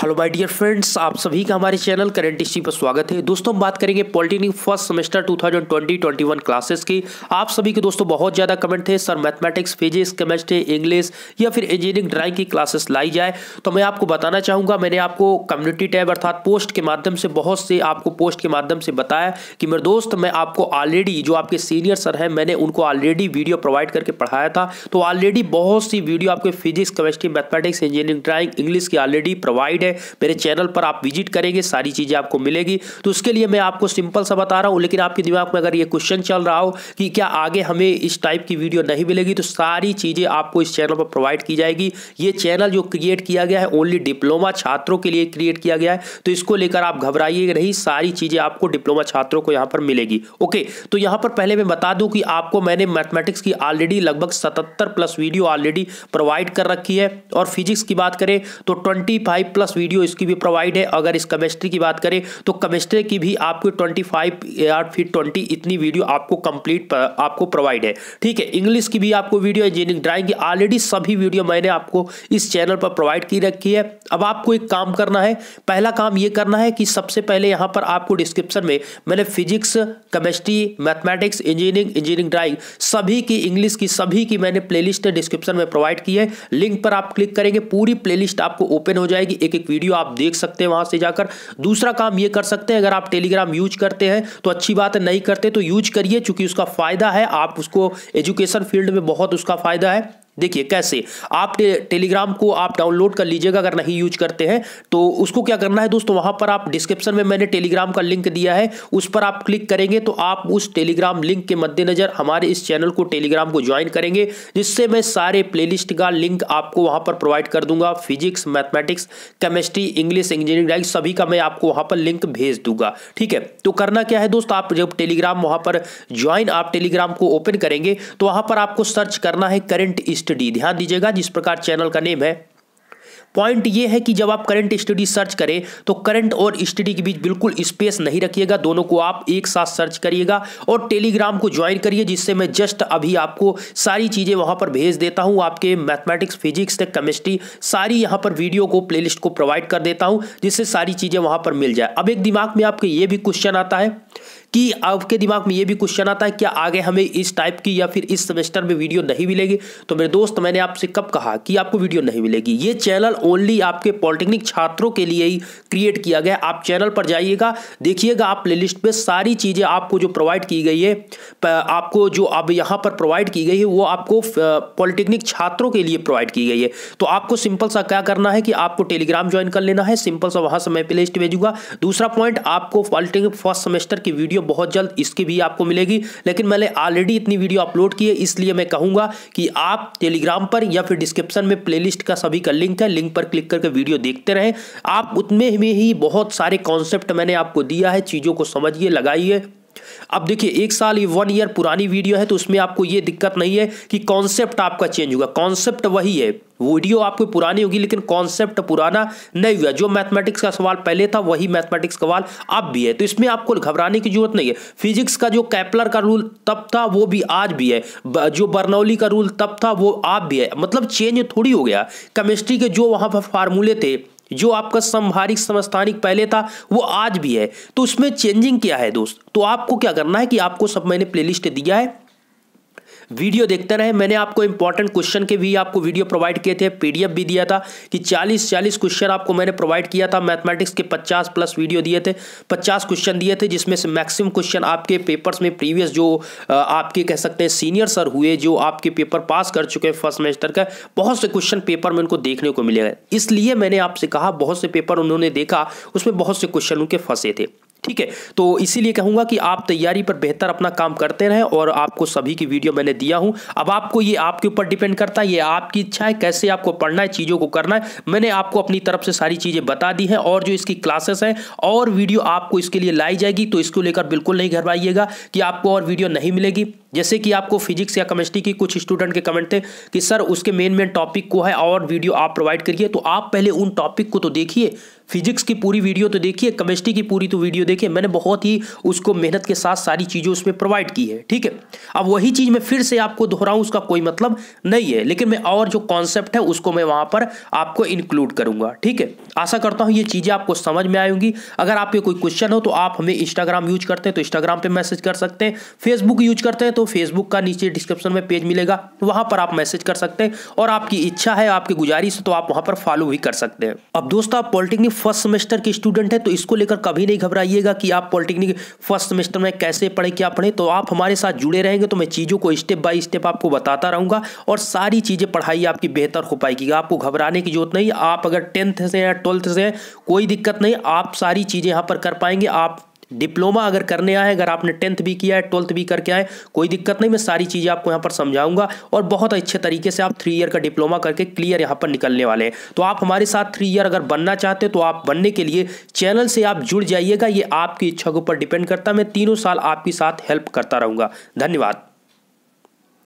hello my dear friends आप सभी का हमारे चैनल करंट हिस्ट्री पर स्वागत है दोस्तों हम बात करेंगे पॉलिटेक्निक फर्स्ट सेमेस्टर 2020-21 क्लासेस की आप सभी के दोस्तों बहुत ज़्यादा कमेंट थे sir mathematics physics chemistry English या फिर इंजीनियरिंग ड्राइंग की क्लासेस लाई जाए तो मैं आपको बताना चाहूँगा मैंने आपको कम्युनिटी टैब अर्थात पोस्ट के माध्यम से बहुत से आपको पोस्ट के माध्यम से बताया कि मेरे दोस्त मैं आपको ऑलरेडी जो आपके सीनियर सर हैं मैंने उनको ऑलरेडी वीडियो प्रोवाइड करके पढ़ाया था तो ऑलरेडी बहुत सी वीडियो आपके physics chemistry mathematics engineering drawing English की ऑलरेडी प्रोवाइड है है मेरे चैनल पर आप विजिट करेंगे सारी चीज़ें आपको मिलेगी तो उसके लिए मैं आपको सिंपल सा बता रहा हूँ लेकिन आपके दिमाग में अगर ये क्वेश्चन चल रहा हो कि क्या आगे हमें इस टाइप की वीडियो नहीं मिलेगी तो सारी चीज़ें आपको इस चैनल पर प्रोवाइड की जाएगी ये चैनल जो क्रिएट किया गया है ओनली डिप्लोमा छात्रों के लिए क्रिएट किया गया है तो इसको लेकर आप घबराइए नहीं सारी चीज़ें आपको डिप्लोमा छात्रों को यहाँ पर मिलेगी ओके तो यहाँ पर पहले मैं बता दूँ कि आपको मैंने मैथमेटिक्स की ऑलरेडी लगभग सतहत्तर प्लस वीडियो ऑलरेडी प्रोवाइड कर रखी है और फिजिक्स की बात करें तो ट्वेंटी प्लस वीडियो इसकी भी प्रोवाइड है अगर इस केमिस्ट्री की बात करें तो केमिस्ट्री की भी आपको ट्वेंटी फाइव या फिर ट्वेंटी इतनी वीडियो आपको कंप्लीट आपको प्रोवाइड है ठीक है इंग्लिश की भी आपको वीडियो इंजीनियरिंग ड्राइंग की ऑलरेडी सभी वीडियो मैंने आपको इस चैनल पर प्रोवाइड की रखी है अब आपको एक काम करना है पहला काम ये करना है कि सबसे पहले यहाँ पर आपको डिस्क्रिप्शन में मैंने physics chemistry mathematics engineering engineering drawing सभी की इंग्लिश की सभी की मैंने प्लेलिस्ट डिस्क्रिप्शन में प्रोवाइड की है लिंक पर आप क्लिक करेंगे पूरी प्लेलिस्ट आपको ओपन हो जाएगी एक एक वीडियो आप देख सकते हैं वहां से जाकर दूसरा काम ये कर सकते हैं अगर आप टेलीग्राम यूज करते हैं तो अच्छी बात नहीं करते तो यूज करिए चूंकि उसका फ़ायदा है आप उसको एजुकेशन फील्ड में बहुत उसका फ़ायदा है देखिए कैसे आप टे, टेलीग्राम को आप डाउनलोड कर लीजिएगा अगर नहीं यूज करते हैं तो उसको क्या करना है दोस्तों वहां पर आप डिस्क्रिप्शन में मैंने टेलीग्राम का लिंक दिया है उस पर आप क्लिक करेंगे तो आप उस टेलीग्राम लिंक के मद्देनजर हमारे इस चैनल को टेलीग्राम को ज्वाइन करेंगे जिससे मैं सारे प्ले का लिंक आपको वहां पर प्रोवाइड कर दूंगा physics mathematics chemistry English engineering डाइट सभी का मैं आपको वहां पर लिंक भेज दूंगा ठीक है तो करना क्या है दोस्तों आप जब टेलीग्राम वहां पर ज्वाइन आप टेलीग्राम को ओपन करेंगे तो वहां पर आपको सर्च करना है करेंट स्टडी ध्यान दीजिएगा जिस प्रकार चैनल का नेम है पॉइंट ये है कि जब आप करंट स्टडी सर्च करें तो करंट और स्टडी के बीच बिल्कुल स्पेस नहीं रखिएगा दोनों को आप एक साथ सर्च करिएगा और टेलीग्राम को ज्वाइन करिए जिससे मैं जस्ट अभी आपको सारी चीज़ें वहां पर भेज देता हूं आपके मैथमेटिक्स फिजिक्स से केमिस्ट्री सारी यहां पर वीडियो को प्ले को प्रोवाइड कर देता हूँ जिससे सारी चीज़ें वहाँ पर मिल जाए अब एक दिमाग में आपके ये भी क्वेश्चन आता है कि आपके दिमाग में ये भी क्वेश्चन आता है क्या आगे हमें इस टाइप की या फिर इस सेमेस्टर में वीडियो नहीं मिलेगी तो मेरे दोस्त मैंने आपसे कब कहा कि आपको वीडियो नहीं मिलेगी ये चैनल ओनली आपके पॉलिटेक्निक छात्रों के लिए ही क्रिएट किया गया आप चैनल पर जाइएगा देखिएगा आप प्लेलिस्ट लिस्ट सारी चीज़ें आपको जो प्रोवाइड की गई है आपको जो अब यहाँ पर प्रोवाइड की गई है वो आपको पॉलिटेक्निक छात्रों के लिए प्रोवाइड की गई है तो आपको सिंपल सा क्या करना है कि आपको टेलीग्राम ज्वाइन कर लेना है सिंपल सा वहाँ से मैं प्ले लिस्ट भेजूंगा दूसरा पॉइंट आपको पॉलिटेक्निक फर्स्ट सेमेस्टर की वीडियो वीडियो बहुत जल्द इसकी भी आपको मिलेगी लेकिन मैंने ऑलरेडी इतनी वीडियो अपलोड की है इसलिए मैं कहूँगा कि आप टेलीग्राम पर या फिर डिस्क्रिप्शन में प्लेलिस्ट का सभी का लिंक है लिंक पर क्लिक करके वीडियो देखते रहें आप उतने में ही बहुत सारे कॉन्सेप्ट मैंने आपको दिया है चीज़ों को समझिए लगाइए अब देखिए एक साल ये वन ईयर पुरानी वीडियो है तो उसमें आपको ये दिक्कत नहीं है कि कॉन्सेप्ट आपका चेंज होगा कॉन्सेप्ट वही है वीडियो आपको पुरानी होगी लेकिन कॉन्सेप्ट पुराना नहीं हुआ जो मैथमेटिक्स का सवाल पहले था वही मैथमेटिक्स का सवाल अब भी है तो इसमें आपको घबराने की जरूरत नहीं है फिजिक्स का जो कैपलर का रूल तब था वो भी आज भी है जो बर्नौली का रूल तब था वो आप भी है मतलब चेंज थोड़ी हो गया केमिस्ट्री के जो वहाँ पर फार्मूले थे जो आपका संभारिक समस्थानिक पहले था वो आज भी है तो उसमें चेंजिंग क्या है दोस्त तो आपको क्या करना है कि आपको सब मैंने प्लेलिस्ट दिया है वीडियो देखते रहे मैंने आपको इंपॉर्टेंट क्वेश्चन के भी आपको वीडियो प्रोवाइड किए थे पीडीएफ भी दिया था कि 40 40 क्वेश्चन आपको मैंने प्रोवाइड किया था मैथमेटिक्स के 50 प्लस वीडियो दिए थे 50 क्वेश्चन दिए थे जिसमें से मैक्सिमम क्वेश्चन आपके पेपर्स में प्रीवियस जो आपके कह सकते हैं सीनियर सर हुए जो आपके पेपर पास कर चुके हैं फर्स्ट सेमेस्टर का बहुत से क्वेश्चन पेपर में उनको देखने को मिलेगा इसलिए मैंने आपसे कहा बहुत से पेपर उन्होंने देखा उसमें बहुत से क्वेश्चन उनके फंसे थे ठीक है तो इसीलिए कहूंगा कि आप तैयारी पर बेहतर अपना काम करते रहें और आपको सभी की वीडियो मैंने दिया हूं अब आपको ये आपके ऊपर डिपेंड करता है ये आपकी इच्छा है कैसे आपको पढ़ना है चीज़ों को करना है मैंने आपको अपनी तरफ से सारी चीज़ें बता दी हैं और जो इसकी क्लासेस हैं और वीडियो आपको इसके लिए लाई जाएगी तो इसको लेकर बिल्कुल नहीं घरवाइएगा कि आपको और वीडियो नहीं मिलेगी जैसे कि आपको फिजिक्स या केमिस्ट्री की कुछ स्टूडेंट के कमेंट थे कि सर उसके मेन मेन टॉपिक को है और वीडियो आप प्रोवाइड करिए तो आप पहले उन टॉपिक को तो देखिए फिजिक्स की पूरी वीडियो तो देखिए केमिस्ट्री की पूरी तो वीडियो देखिए मैंने बहुत ही उसको मेहनत के साथ सारी चीज़ें उसमें प्रोवाइड की है ठीक है अब वही चीज़ मैं फिर से आपको दोहराऊँ उसका कोई मतलब नहीं है लेकिन मैं और जो कॉन्सेप्ट है उसको मैं वहाँ पर आपको इंक्लूड करूँगा ठीक है आशा करता हूँ ये चीज़ें आपको समझ में आएंगी अगर आपके कोई क्वेश्चन हो तो आप हमें इंस्टाग्राम यूज करते हैं तो इंस्टाग्राम पर मैसेज कर सकते हैं फेसबुक यूज करते हैं तो फेसबुक का नीचे डिस्क्रिप्शन में पेज मिलेगा तो वहाँ पर आप मैसेज कर सकते हैं और आपकी इच्छा है आपकी गुजारिश तो आप वहाँ पर फॉलो भी कर सकते हैं अब दोस्तों आप पॉलिटेक्निक फर्स्ट सेमेस्टर के स्टूडेंट हैं तो इसको लेकर कभी नहीं घबराइएगा कि आप पॉलिटेक्निक फर्स्ट सेमेस्टर में कैसे पढ़े क्या पढ़ें तो आप हमारे साथ जुड़े रहेंगे तो मैं चीज़ों को स्टेप बाय स्टेप आपको बताता रहूँगा और सारी चीज़ें पढ़ाई आपकी बेहतर हो पाएगी आपको घबराने की जरूरत नहीं आप अगर टेंथ से या ट्वेल्थ से कोई दिक्कत नहीं आप सारी चीज़ें यहाँ पर कर पाएंगे आप डिप्लोमा अगर करने आए अगर आपने टेंथ भी किया है ट्वेल्थ भी करके आए कोई दिक्कत नहीं मैं सारी चीज़ें आपको यहाँ पर समझाऊंगा और बहुत अच्छे तरीके से आप थ्री ईयर का डिप्लोमा करके क्लियर यहाँ पर निकलने वाले हैं तो आप हमारे साथ थ्री ईयर अगर बनना चाहते तो आप बनने के लिए चैनल से आप जुड़ जाइएगा ये आपकी इच्छा के ऊपर डिपेंड करता है मैं तीनों साल आपके साथ हेल्प करता रहूँगा धन्यवाद